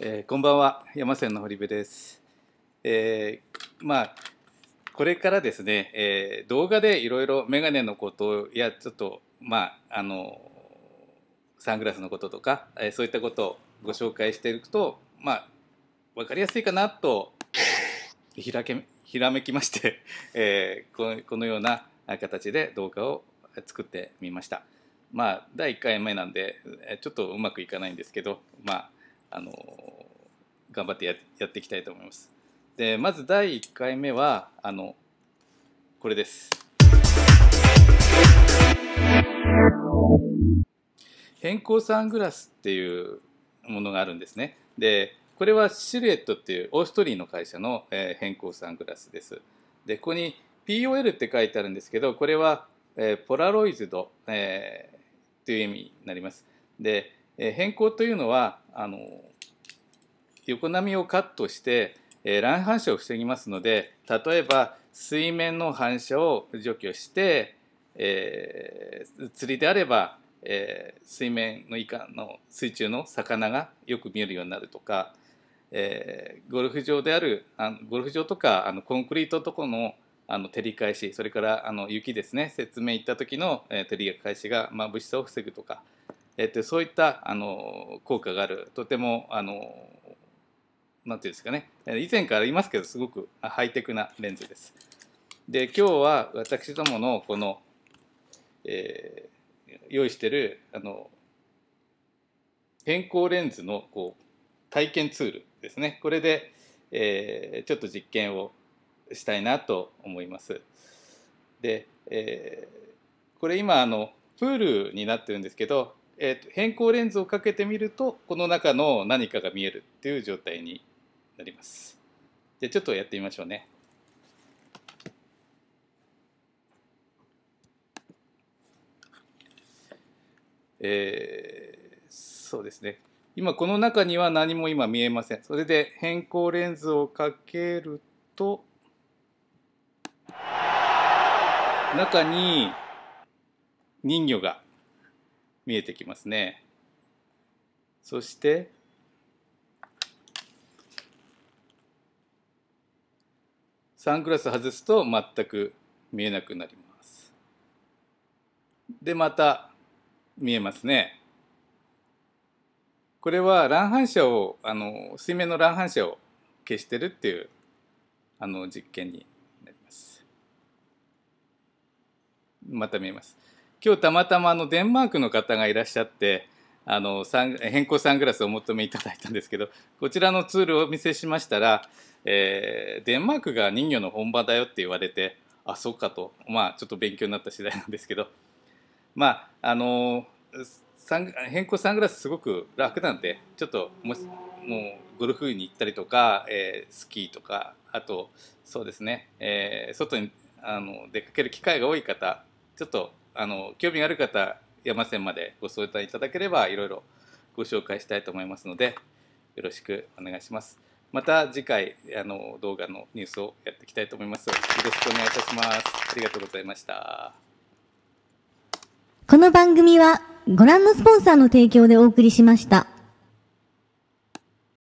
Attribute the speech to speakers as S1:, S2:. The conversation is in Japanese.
S1: えー、こんばんは山線の堀部です、えー、まあこれからですね、えー、動画でいろいろメガネのことやちょっとまああのサングラスのこととか、えー、そういったことをご紹介していくとまあ分かりやすいかなとひらけひらめきまして、えー、このこのような形で動画を作ってみました。まあ第1回目なんでちょっとうまくいかないんですけどまああの頑張ってやっていきたいと思います。でまず第1回目はあのこれです。変更サングラスっていうものがあるんですね。でこれはシルエットっていうオーストリーの会社の、え変更サングラスです。でここに POL って書いてあるんですけどこれは、えポラロイズド、えー、という意味になります。で、え変更というのはあの横波をカットして、えー、乱反射を防ぎますので例えば水面の反射を除去して、えー、釣りであれば、えー、水面の以下の水中の魚がよく見えるようになるとか、えー、ゴルフ場であるあのゴルフ場とかあのコンクリートとこのあの照り返しそれからあの雪ですね説明行った時の、えー、照り返しがまぶしさを防ぐとか、えー、そういったあの効果があるとてもあのなんていうんですかね、以前から言いますけど、すごくハイテクなレンズです。で、今日は私どものこの、えー、用意してる、あの、変更レンズのこう体験ツールですね。これで、えー、ちょっと実験をしたいなと思います。で、えー、これ今あのプールになってるんですけど、えーと変更レンズをかけてみるとこの中の何かが見えるっていう状態になります。じゃあちょっとやってみましょうね。えー、そうですね。今この中には何も今見えません。それで変更レンズをかけると、中に人魚が見えてきますね。そして、サングラス外すと全く見えなくなりますでまた見えますねこれは乱反射をあの水面の乱反射を消してるっていうあの実験になりますまた見えます今日たまたまあのデンマークの方がいらっしゃってあの変更サングラスをお求めいただいたんですけどこちらのツールをお見せしましたらえー、デンマークが人魚の本場だよって言われてあそうかとまあちょっと勉強になった次第なんですけどまああの変更サングラスすごく楽なんでちょっとももうゴルフに行ったりとか、えー、スキーとかあとそうですね、えー、外にあの出かける機会が多い方ちょっとあの興味がある方山線までご相談いただければいろいろご紹介したいと思いますのでよろしくお願いします。また次回あの動画のニュースをやっていきたいと思いますよろしくお願いいたしますありがとうございましたこの番組はご覧のスポンサーの提供でお送りしました。